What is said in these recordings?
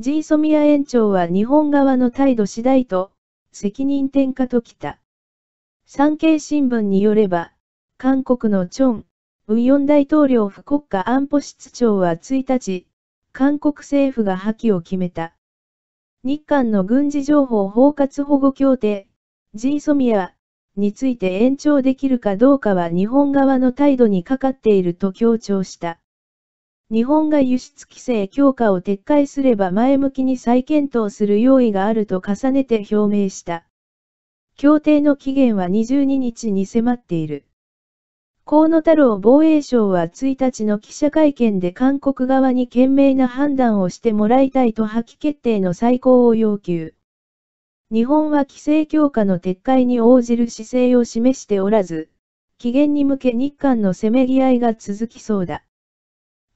ジーソミア園長は日本側の態度次第と、責任転嫁ときた。産経新聞によれば、韓国のチョン、ウヨン大統領府国家安保室長は1日、韓国政府が破棄を決めた。日韓の軍事情報包括保護協定、ジーソミアについて延長できるかどうかは日本側の態度にかかっていると強調した。日本が輸出規制強化を撤回すれば前向きに再検討する用意があると重ねて表明した。協定の期限は22日に迫っている。河野太郎防衛省は1日の記者会見で韓国側に賢明な判断をしてもらいたいと破棄決定の再考を要求。日本は規制強化の撤回に応じる姿勢を示しておらず、期限に向け日韓のせめぎ合いが続きそうだ。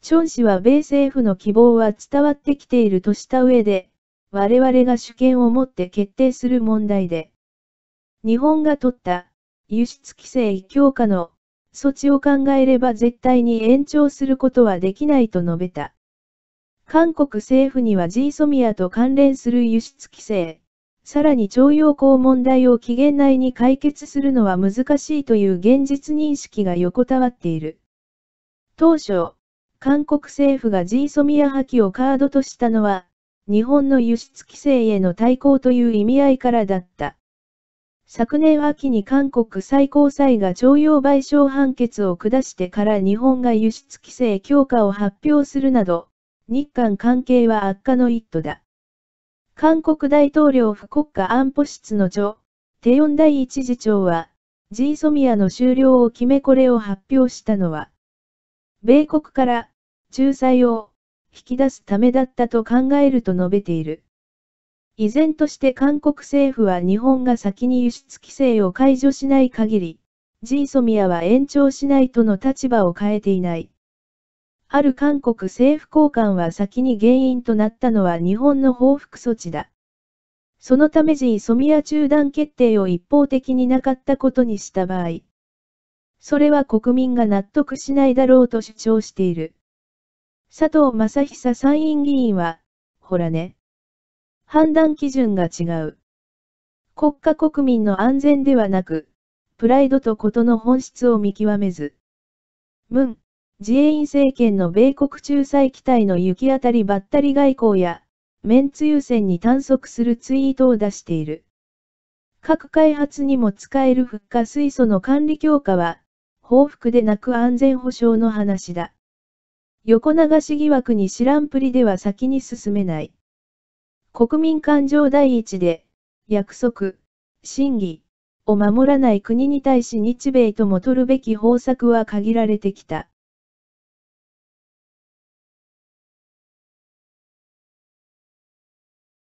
張氏は米政府の希望は伝わってきているとした上で、我々が主権を持って決定する問題で、日本が取った輸出規制強化の措置を考えれば絶対に延長することはできないと述べた。韓国政府には G ソミアと関連する輸出規制、さらに徴用工問題を期限内に解決するのは難しいという現実認識が横たわっている。当初、韓国政府がジーソミア破棄をカードとしたのは、日本の輸出規制への対抗という意味合いからだった。昨年秋に韓国最高裁が徴用賠償判決を下してから日本が輸出規制強化を発表するなど、日韓関係は悪化の一途だ。韓国大統領府国家安保室の長、テヨン第一次長は、ジーソミアの終了を決めこれを発表したのは、米国から仲裁を引き出すためだったと考えると述べている。依然として韓国政府は日本が先に輸出規制を解除しない限り、ジーソミアは延長しないとの立場を変えていない。ある韓国政府高官は先に原因となったのは日本の報復措置だ。そのためジーソミア中断決定を一方的になかったことにした場合、それは国民が納得しないだろうと主張している。佐藤正久参院議員は、ほらね。判断基準が違う。国家国民の安全ではなく、プライドとことの本質を見極めず。ムン、自衛院政権の米国仲裁機体の行き当たりばったり外交や、メンツ優先に探索するツイートを出している。核開発にも使える復活水素の管理強化は、報復でなく安全保障の話だ。横流し疑惑に知らんぷりでは先に進めない。国民感情第一で、約束、審議を守らない国に対し日米とも取るべき方策は限られてきた。